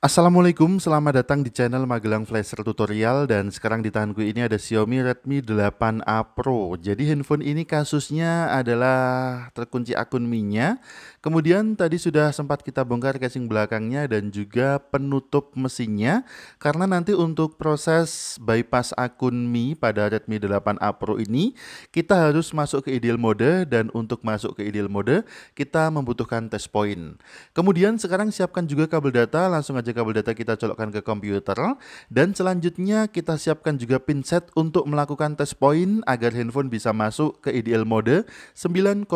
Assalamualaikum, selamat datang di channel Magelang Flasher Tutorial dan sekarang di tanganku ini ada Xiaomi Redmi 8A Pro. Jadi handphone ini kasusnya adalah terkunci akun Mi-nya. Kemudian tadi sudah sempat kita bongkar casing belakangnya dan juga penutup mesinnya karena nanti untuk proses bypass akun Mi pada Redmi 8A Pro ini kita harus masuk ke ideal mode dan untuk masuk ke ideal mode kita membutuhkan test point. Kemudian sekarang siapkan juga kabel data langsung aja saja kabel data kita colokkan ke komputer dan selanjutnya kita siapkan juga pinset untuk melakukan test point agar handphone bisa masuk ke ideal mode 9008.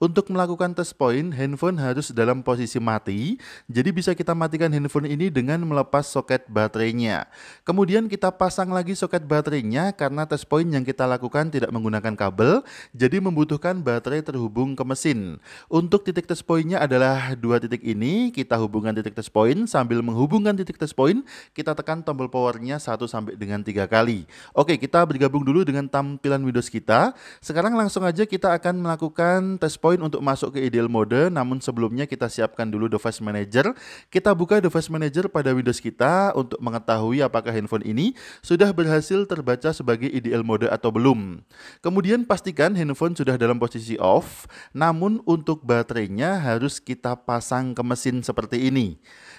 Untuk melakukan test point, handphone harus dalam posisi mati, jadi bisa kita matikan handphone ini dengan melepas soket baterainya. Kemudian kita pasang lagi soket baterainya karena test point yang kita lakukan tidak menggunakan kabel, jadi membutuhkan baterai terhubung ke mesin. Untuk titik test pointnya adalah dua titik ini, kita hubungkan menghubungkan titik test point. Sambil menghubungkan titik test point, kita tekan tombol powernya 1 sampai dengan tiga kali. Oke, kita bergabung dulu dengan tampilan Windows kita. Sekarang langsung aja kita akan melakukan test point untuk masuk ke ideal mode. Namun sebelumnya kita siapkan dulu device manager. Kita buka device manager pada Windows kita untuk mengetahui apakah handphone ini sudah berhasil terbaca sebagai ideal mode atau belum. Kemudian pastikan handphone sudah dalam posisi off, namun untuk baterainya harus kita pasang ke mesin seperti ini. 呢。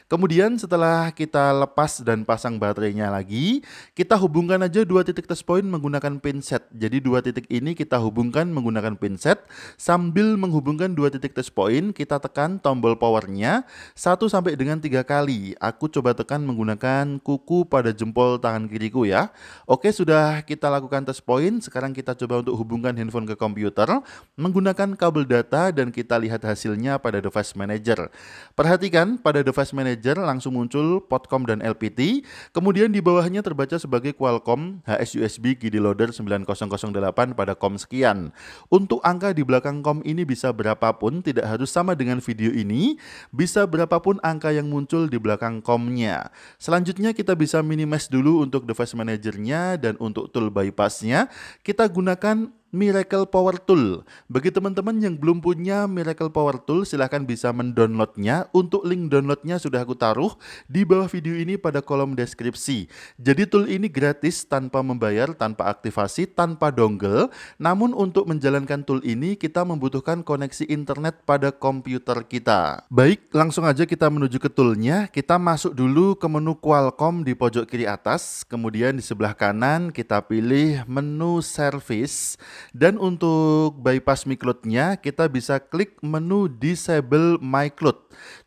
Kemudian setelah kita lepas dan pasang baterainya lagi, kita hubungkan aja dua titik test point menggunakan pinset. Jadi dua titik ini kita hubungkan menggunakan pinset sambil menghubungkan dua titik test point, kita tekan tombol powernya 1 sampai dengan tiga kali. Aku coba tekan menggunakan kuku pada jempol tangan kiriku ya. Oke, sudah kita lakukan test point. Sekarang kita coba untuk hubungkan handphone ke komputer menggunakan kabel data dan kita lihat hasilnya pada device manager. Perhatikan pada device manager sejajar langsung muncul potcom dan LPT. Kemudian di bawahnya terbaca sebagai Qualcomm HSUSB GD Loader 9008 pada COM sekian. Untuk angka di belakang COM ini bisa berapapun, tidak harus sama dengan video ini, bisa berapapun angka yang muncul di belakang COM-nya. Selanjutnya kita bisa minimize dulu untuk device manajernya dan untuk tool bypassnya. Kita gunakan Miracle Power Tool. Bagi teman-teman yang belum punya Miracle Power Tool, silahkan bisa mendownloadnya. Untuk link downloadnya sudah aku taruh di bawah video ini pada kolom deskripsi. Jadi tool ini gratis tanpa membayar, tanpa aktivasi, tanpa dongle. Namun untuk menjalankan tool ini, kita membutuhkan koneksi internet pada komputer kita. Baik, langsung aja kita menuju ke toolnya. Kita masuk dulu ke menu Qualcomm di pojok kiri atas. Kemudian di sebelah kanan kita pilih menu service. Dan untuk bypass Mi kita bisa klik menu disable My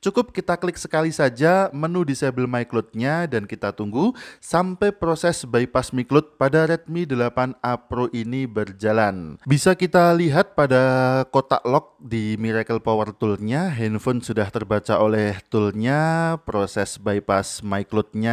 Cukup kita klik sekali saja menu disable My dan kita tunggu sampai proses bypass Mi pada Redmi 8A Pro ini berjalan. Bisa kita lihat pada kotak lock di Miracle Power Toolnya handphone sudah terbaca oleh toolnya, proses bypass My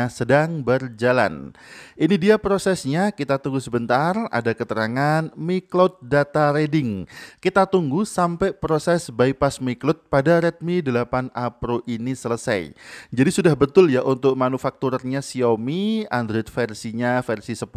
sedang berjalan. Ini dia prosesnya, kita tunggu sebentar, ada keterangan mic. Cloud Data Reading. Kita tunggu sampai proses bypass Mi Cloud pada Redmi 8A Pro ini selesai. Jadi sudah betul ya untuk manufakturernya Xiaomi, Android versinya versi 10,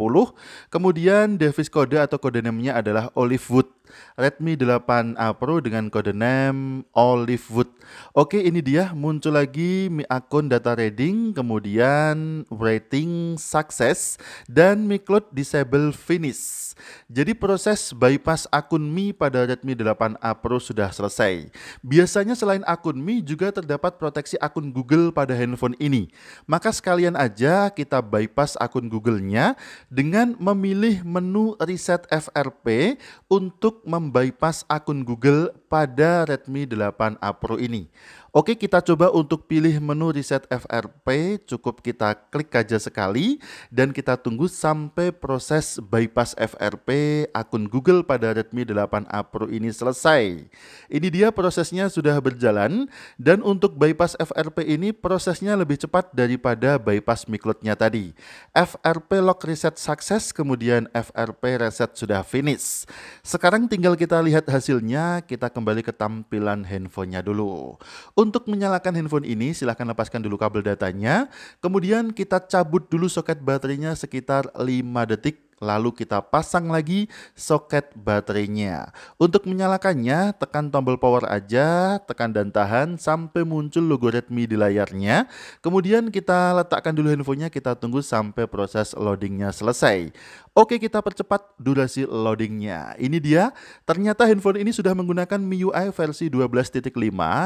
kemudian device kode atau kode namanya adalah Olivewood Redmi 8A Pro dengan kode name Wood. Oke, ini dia muncul lagi Mi akun data reading, kemudian rating success dan Mi Cloud disable finish. Jadi proses bypass akun Mi pada Redmi 8A Pro sudah selesai. Biasanya selain akun Mi juga terdapat proteksi akun Google pada handphone ini. Maka sekalian aja kita bypass akun Google-nya dengan memilih menu reset FRP untuk membypass akun Google pada Redmi 8A Pro ini. Oke, kita coba untuk pilih menu reset FRP, cukup kita klik aja sekali dan kita tunggu sampai proses bypass FRP akun Google pada Redmi 8A Pro ini selesai. Ini dia prosesnya sudah berjalan dan untuk bypass FRP ini prosesnya lebih cepat daripada bypass miklotnya tadi. FRP lock reset sukses kemudian FRP reset sudah finish. Sekarang tinggal kita lihat hasilnya, kita kembali ke tampilan handphonenya dulu. Untuk menyalakan handphone ini, silahkan lepaskan dulu kabel datanya. Kemudian kita cabut dulu soket baterainya sekitar 5 detik Lalu kita pasang lagi soket baterainya. Untuk menyalakannya, tekan tombol power aja, tekan dan tahan sampai muncul logo Redmi di layarnya. Kemudian kita letakkan dulu handphonenya, kita tunggu sampai proses loadingnya selesai. Oke, kita percepat durasi loadingnya. Ini dia, ternyata handphone ini sudah menggunakan MIUI versi 12.5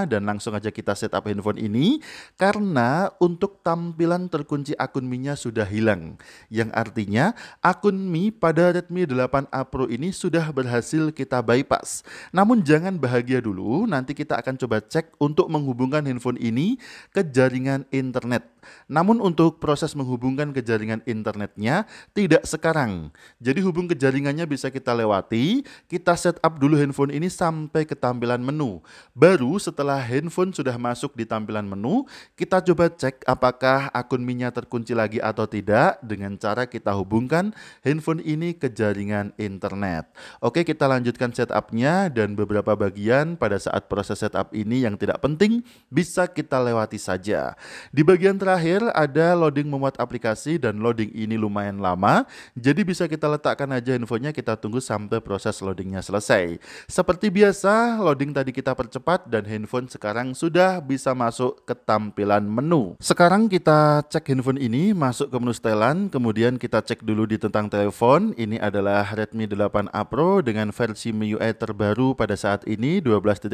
dan langsung aja kita setup handphone ini karena untuk tampilan terkunci akun Mi-nya sudah hilang. Yang artinya akun Mi pada Redmi 8A Pro ini sudah berhasil kita bypass. Namun jangan bahagia dulu, nanti kita akan coba cek untuk menghubungkan handphone ini ke jaringan internet. Namun untuk proses menghubungkan ke jaringan internetnya tidak sekarang. Jadi hubung ke jaringannya bisa kita lewati, kita setup dulu handphone ini sampai ke tampilan menu. Baru setelah handphone sudah masuk di tampilan menu, kita coba cek apakah akun mi terkunci lagi atau tidak dengan cara kita hubungkan handphone handphone ini ke jaringan internet. Oke, kita lanjutkan setupnya dan beberapa bagian pada saat proses setup ini yang tidak penting bisa kita lewati saja. Di bagian terakhir ada loading memuat aplikasi dan loading ini lumayan lama, jadi bisa kita letakkan aja handphonenya kita tunggu sampai proses loadingnya selesai. Seperti biasa, loading tadi kita percepat dan handphone sekarang sudah bisa masuk ke tampilan menu. Sekarang kita cek handphone ini masuk ke menu setelan, kemudian kita cek dulu di tentang telepon iPhone ini adalah Redmi 8A Pro dengan versi MIUI terbaru pada saat ini 12.5.1.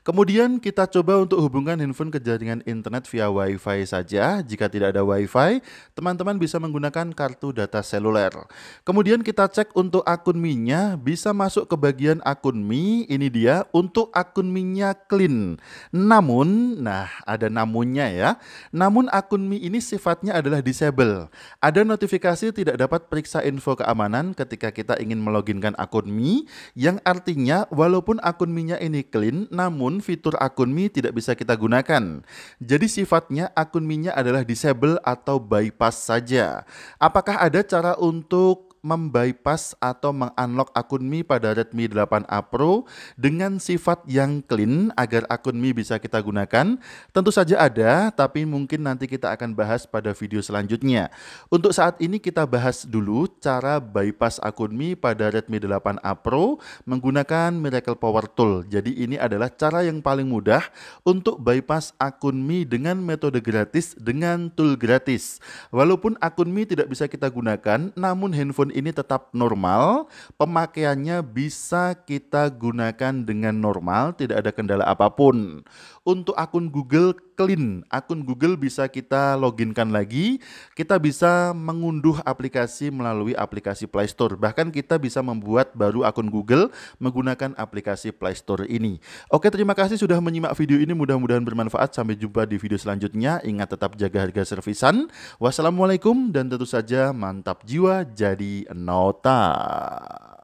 Kemudian kita coba untuk hubungkan handphone ke jaringan internet via WiFi saja. Jika tidak ada WiFi, teman-teman bisa menggunakan kartu data seluler. Kemudian kita cek untuk akun Mi-nya, bisa masuk ke bagian akun Mi. Ini dia untuk akun Mi-nya clean. Namun, nah ada namunnya ya. Namun akun Mi ini sifatnya adalah disable. Ada notifikasi tidak tidak dapat periksa info keamanan ketika kita ingin meloginkan akun Mi, yang artinya walaupun akun Mi-nya ini clean, namun fitur akun Mi tidak bisa kita gunakan. Jadi sifatnya akun Mi-nya adalah disable atau bypass saja. Apakah ada cara untuk membypass atau mengunlock akun Mi pada Redmi 8A Pro dengan sifat yang clean agar akun Mi bisa kita gunakan? Tentu saja ada, tapi mungkin nanti kita akan bahas pada video selanjutnya. Untuk saat ini kita bahas dulu cara bypass akun Mi pada Redmi 8A Pro menggunakan Miracle Power Tool. Jadi ini adalah cara yang paling mudah untuk bypass akun Mi dengan metode gratis dengan tool gratis. Walaupun akun Mi tidak bisa kita gunakan, namun handphone ini tetap normal, pemakaiannya bisa kita gunakan dengan normal, tidak ada kendala apapun. Untuk akun Google clean. Akun Google bisa kita loginkan lagi. Kita bisa mengunduh aplikasi melalui aplikasi Play Store. Bahkan kita bisa membuat baru akun Google menggunakan aplikasi Play Store ini. Oke, terima kasih sudah menyimak video ini. Mudah-mudahan bermanfaat. Sampai jumpa di video selanjutnya. Ingat tetap jaga harga servisan. Wassalamualaikum dan tentu saja mantap jiwa jadi nota.